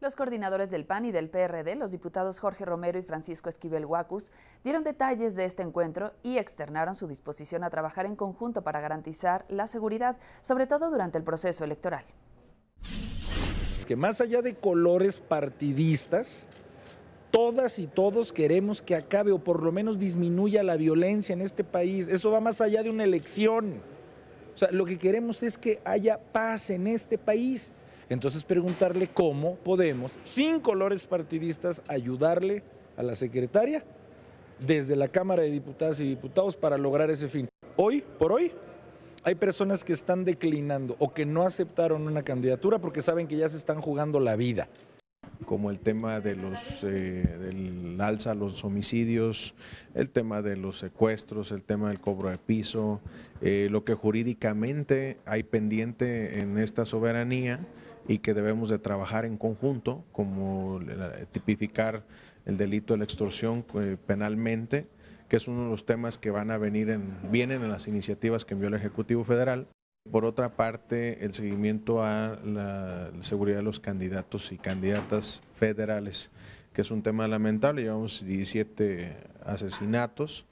Los coordinadores del PAN y del PRD, los diputados Jorge Romero y Francisco Esquivel Huacus, dieron detalles de este encuentro y externaron su disposición a trabajar en conjunto para garantizar la seguridad, sobre todo durante el proceso electoral. Que más allá de colores partidistas, todas y todos queremos que acabe o por lo menos disminuya la violencia en este país. Eso va más allá de una elección. O sea, lo que queremos es que haya paz en este país. Entonces preguntarle cómo podemos, sin colores partidistas, ayudarle a la secretaria desde la Cámara de Diputadas y Diputados para lograr ese fin. Hoy, por hoy, hay personas que están declinando o que no aceptaron una candidatura porque saben que ya se están jugando la vida. Como el tema de los, eh, del alza a los homicidios, el tema de los secuestros, el tema del cobro de piso, eh, lo que jurídicamente hay pendiente en esta soberanía y que debemos de trabajar en conjunto, como tipificar el delito de la extorsión eh, penalmente, que es uno de los temas que van a venir en, vienen en las iniciativas que envió el Ejecutivo Federal. Por otra parte, el seguimiento a la seguridad de los candidatos y candidatas federales, que es un tema lamentable. Llevamos 17 asesinatos